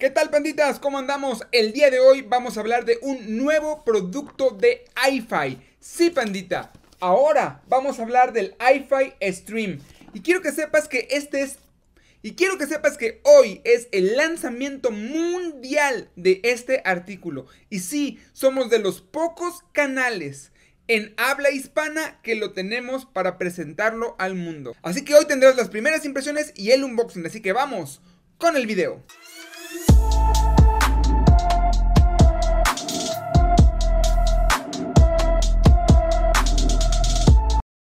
¿Qué tal, panditas? ¿Cómo andamos? El día de hoy vamos a hablar de un nuevo producto de iFi. Sí, pandita, ahora vamos a hablar del iFi Stream. Y quiero que sepas que este es. Y quiero que sepas que hoy es el lanzamiento mundial de este artículo. Y sí, somos de los pocos canales en habla hispana que lo tenemos para presentarlo al mundo. Así que hoy tendremos las primeras impresiones y el unboxing. Así que vamos con el video. Bye.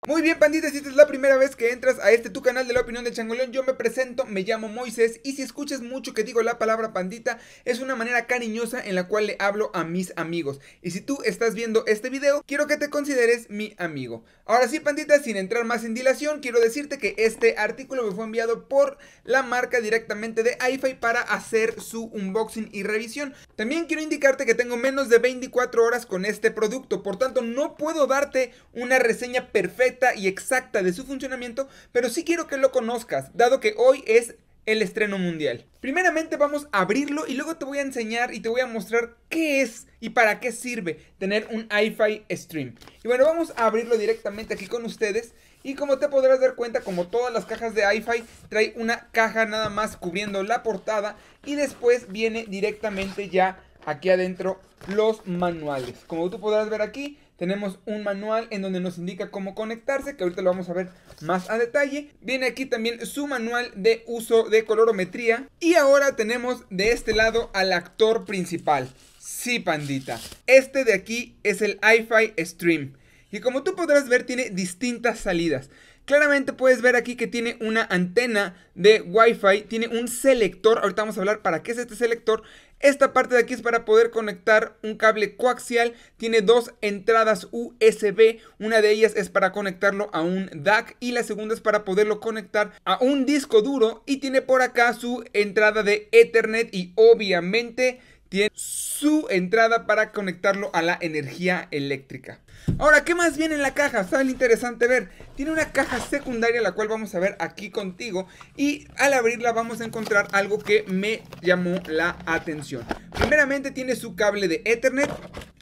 Muy bien, pandita, si esta es la primera vez que entras a este tu canal de la opinión de Changoleón, yo me presento, me llamo Moisés y si escuchas mucho que digo la palabra pandita, es una manera cariñosa en la cual le hablo a mis amigos. Y si tú estás viendo este video, quiero que te consideres mi amigo. Ahora sí, pandita, sin entrar más en dilación, quiero decirte que este artículo me fue enviado por la marca directamente de iFi para hacer su unboxing y revisión. También quiero indicarte que tengo menos de 24 horas con este producto, por tanto no puedo darte una reseña perfecta y exacta de su funcionamiento, pero sí quiero que lo conozcas, dado que hoy es el estreno mundial. Primeramente vamos a abrirlo y luego te voy a enseñar y te voy a mostrar qué es y para qué sirve tener un iFi Stream. Y bueno, vamos a abrirlo directamente aquí con ustedes y como te podrás dar cuenta, como todas las cajas de iFi, trae una caja nada más cubriendo la portada y después viene directamente ya aquí adentro los manuales. Como tú podrás ver aquí, tenemos un manual en donde nos indica cómo conectarse, que ahorita lo vamos a ver más a detalle. Viene aquí también su manual de uso de colorometría. Y ahora tenemos de este lado al actor principal. Sí, pandita. Este de aquí es el iFi Stream. Y como tú podrás ver, tiene distintas salidas. Claramente puedes ver aquí que tiene una antena de Wi-Fi, tiene un selector, ahorita vamos a hablar para qué es este selector, esta parte de aquí es para poder conectar un cable coaxial. Tiene dos entradas USB. Una de ellas es para conectarlo a un DAC y la segunda es para poderlo conectar a un disco duro. Y tiene por acá su entrada de Ethernet y obviamente tiene su entrada para conectarlo a la energía eléctrica. Ahora, ¿qué más viene en la caja? Sale interesante ver. Tiene una caja secundaria, la cual vamos a ver aquí contigo. Y al abrirla vamos a encontrar algo que me llamó la atención. Primeramente tiene su cable de Ethernet,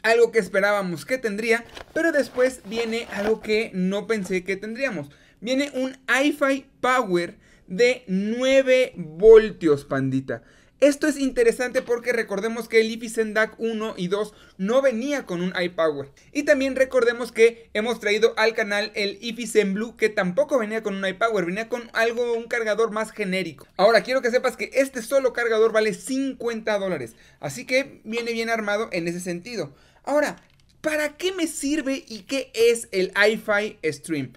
algo que esperábamos que tendría, pero después viene algo que no pensé que tendríamos. Viene un iFi power de 9 voltios, pandita. Esto es interesante porque recordemos que el DAC 1 y 2 no venía con un iPower. Y también recordemos que hemos traído al canal el IFISEN Blue que tampoco venía con un iPower, venía con algo, un cargador más genérico. Ahora quiero que sepas que este solo cargador vale 50 dólares, así que viene bien armado en ese sentido. Ahora, ¿para qué me sirve y qué es el iFi Stream?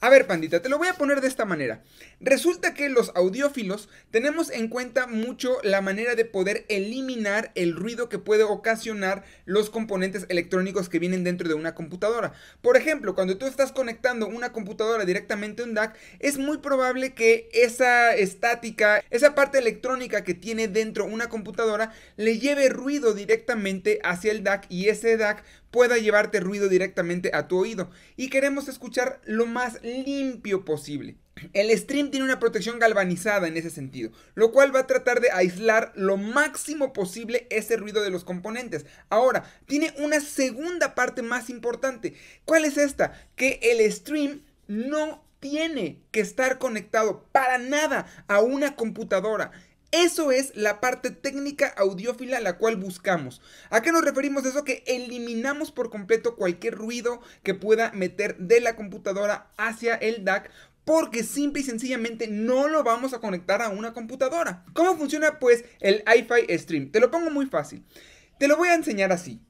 A ver, pandita, te lo voy a poner de esta manera. Resulta que los audiófilos tenemos en cuenta mucho la manera de poder eliminar el ruido que puede ocasionar los componentes electrónicos que vienen dentro de una computadora. Por ejemplo, cuando tú estás conectando una computadora directamente a un DAC, es muy probable que esa estática, esa parte electrónica que tiene dentro una computadora, le lleve ruido directamente hacia el DAC y ese DAC pueda llevarte ruido directamente a tu oído y queremos escuchar lo más limpio posible. El stream tiene una protección galvanizada en ese sentido, lo cual va a tratar de aislar lo máximo posible ese ruido de los componentes. Ahora, tiene una segunda parte más importante. ¿Cuál es esta? Que el stream no tiene que estar conectado para nada a una computadora. Eso es la parte técnica audiófila la cual buscamos. ¿A qué nos referimos eso? Que eliminamos por completo cualquier ruido que pueda meter de la computadora hacia el DAC porque simple y sencillamente no lo vamos a conectar a una computadora. ¿Cómo funciona pues el iFi Stream? Te lo pongo muy fácil. Te lo voy a enseñar así.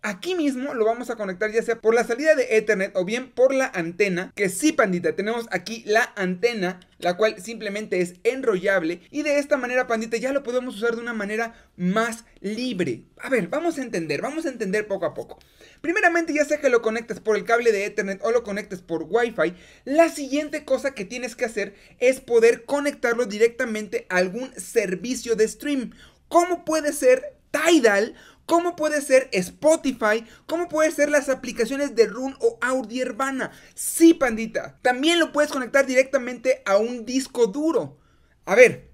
Aquí mismo lo vamos a conectar ya sea por la salida de Ethernet o bien por la antena, que sí pandita, tenemos aquí la antena, la cual simplemente es enrollable y de esta manera pandita ya lo podemos usar de una manera más libre. A ver, vamos a entender, vamos a entender poco a poco. Primeramente, ya sea que lo conectes por el cable de Ethernet o lo conectes por Wi-Fi, la siguiente cosa que tienes que hacer es poder conectarlo directamente a algún servicio de stream. ¿Cómo puede ser Tidal cómo puede ser Spotify, cómo puede ser las aplicaciones de Run o Audi Urbana. Sí, pandita, también lo puedes conectar directamente a un disco duro. A ver,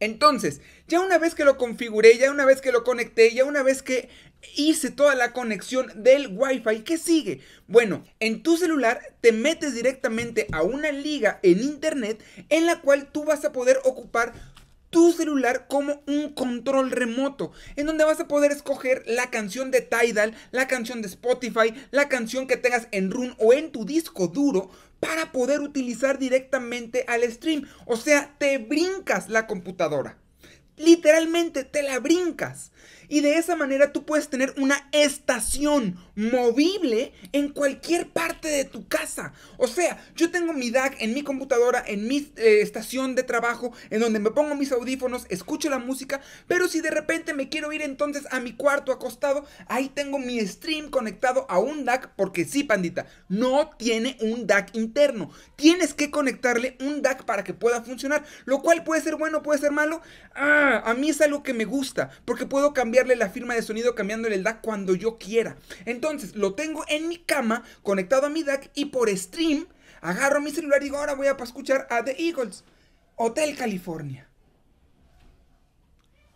entonces, ya una vez que lo configuré, ya una vez que lo conecté, ya una vez que hice toda la conexión del Wi-Fi, ¿qué sigue? Bueno, en tu celular te metes directamente a una liga en internet en la cual tú vas a poder ocupar tu celular como un control remoto, en donde vas a poder escoger la canción de Tidal, la canción de Spotify, la canción que tengas en Run o en tu disco duro para poder utilizar directamente al stream. O sea, te brincas la computadora. Literalmente te la brincas. Y de esa manera tú puedes tener una estación movible en cualquier parte de tu casa. O sea, yo tengo mi DAC en mi computadora, en mi eh, estación de trabajo, en donde me pongo mis audífonos, escucho la música, pero si de repente me quiero ir entonces a mi cuarto acostado, ahí tengo mi stream conectado a un DAC, porque sí, pandita, no tiene un DAC interno. Tienes que conectarle un DAC para que pueda funcionar, lo cual puede ser bueno, puede ser malo. Ah, a mí es algo que me gusta, porque puedo cambiar la firma de sonido cambiándole el DAC cuando yo quiera. Entonces lo tengo en mi cama conectado a mi DAC y por stream agarro mi celular y digo ahora voy a escuchar a The Eagles. Hotel California.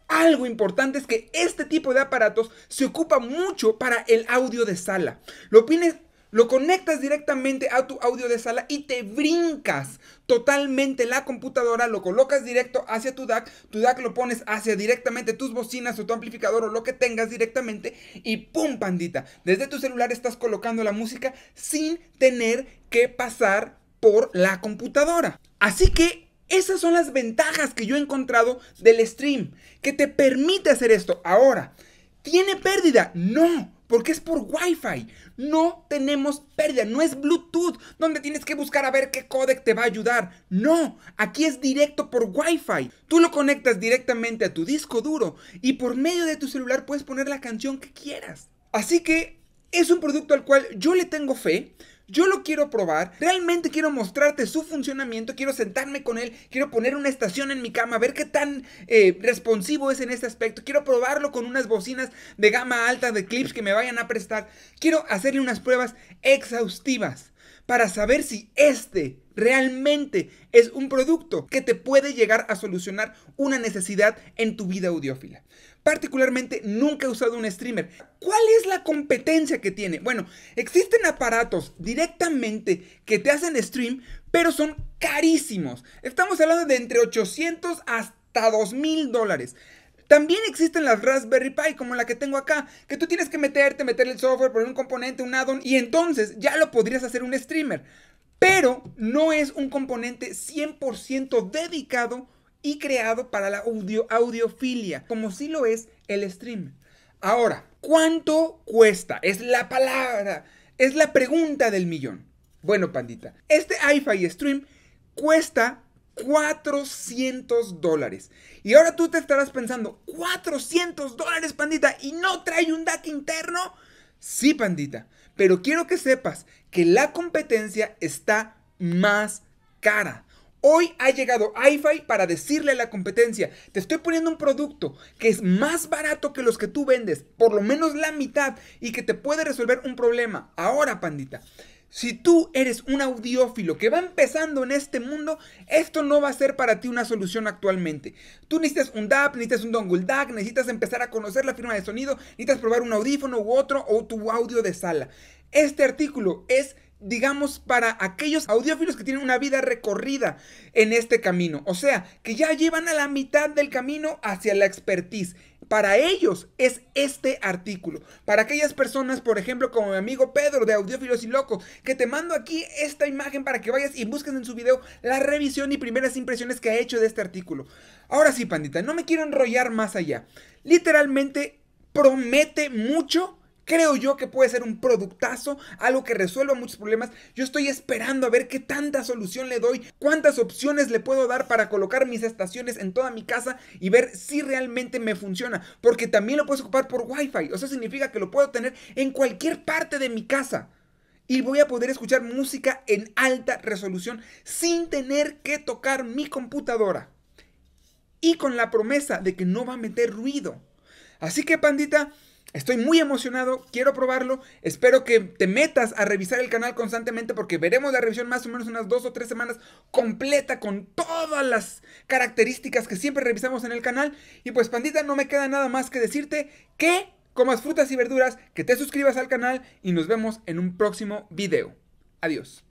Algo importante es que este tipo de aparatos se ocupa mucho para el audio de sala. Lo, pines, lo conectas directamente a tu audio de sala y te brincas totalmente la computadora, lo colocas directo hacia tu DAC, tu DAC lo pones hacia directamente tus bocinas o tu amplificador o lo que tengas directamente y ¡pum, pandita! Desde tu celular estás colocando la música sin tener que pasar por la computadora. Así que esas son las ventajas que yo he encontrado del stream, que te permite hacer esto. Ahora, ¿tiene pérdida? No, porque es por Wi-Fi. No tenemos pérdida. No es Bluetooth donde tienes que buscar a ver qué codec te va a ayudar. No, aquí es directo por Wi-Fi. Tú lo conectas directamente a tu disco duro y por medio de tu celular puedes poner la canción que quieras. Así que es un producto al cual yo le tengo fe. Yo lo quiero probar, realmente quiero mostrarte su funcionamiento, quiero sentarme con él, quiero poner una estación en mi cama, ver qué tan eh, responsivo es en este aspecto, quiero probarlo con unas bocinas de gama alta de clips que me vayan a prestar, quiero hacerle unas pruebas exhaustivas para saber si este realmente es un producto que te puede llegar a solucionar una necesidad en tu vida audiófila. Particularmente nunca he usado un streamer. ¿Cuál es la competencia que tiene? Bueno, existen aparatos directamente que te hacen stream, pero son carísimos. Estamos hablando de entre 800 hasta 2.000 dólares. También existen las Raspberry Pi, como la que tengo acá, que tú tienes que meterte, meter el software, poner un componente, un addon, y entonces ya lo podrías hacer un streamer. Pero no es un componente 100% dedicado y creado para la audio, audiofilia, como sí lo es el stream. Ahora, ¿cuánto cuesta? Es la palabra, es la pregunta del millón. Bueno, pandita, este iFi Stream cuesta 400 dólares. Y ahora tú te estarás pensando, 400 dólares, pandita, y no trae un DAC interno. Sí, pandita, pero quiero que sepas que la competencia está más cara. Hoy ha llegado iFi para decirle a la competencia, te estoy poniendo un producto que es más barato que los que tú vendes, por lo menos la mitad, y que te puede resolver un problema. Ahora, pandita, si tú eres un audiófilo que va empezando en este mundo, esto no va a ser para ti una solución actualmente. Tú necesitas un DAP, necesitas un dongle DAC, necesitas empezar a conocer la firma de sonido, necesitas probar un audífono u otro o tu audio de sala. Este artículo es digamos, para aquellos audiófilos que tienen una vida recorrida en este camino. O sea, que ya llevan a la mitad del camino hacia la expertise. Para ellos es este artículo. Para aquellas personas, por ejemplo, como mi amigo Pedro de Audiófilos y Locos, que te mando aquí esta imagen para que vayas y busques en su video la revisión y primeras impresiones que ha hecho de este artículo. Ahora sí, pandita, no me quiero enrollar más allá. Literalmente promete mucho Creo yo que puede ser un productazo, algo que resuelva muchos problemas. Yo estoy esperando a ver qué tanta solución le doy, cuántas opciones le puedo dar para colocar mis estaciones en toda mi casa y ver si realmente me funciona. Porque también lo puedes ocupar por Wi-Fi, o sea, significa que lo puedo tener en cualquier parte de mi casa y voy a poder escuchar música en alta resolución sin tener que tocar mi computadora. Y con la promesa de que no va a meter ruido. Así que pandita, Estoy muy emocionado, quiero probarlo. Espero que te metas a revisar el canal constantemente porque veremos la revisión más o menos unas dos o tres semanas completa con todas las características que siempre revisamos en el canal. Y pues, pandita, no me queda nada más que decirte que comas frutas y verduras, que te suscribas al canal y nos vemos en un próximo video. Adiós.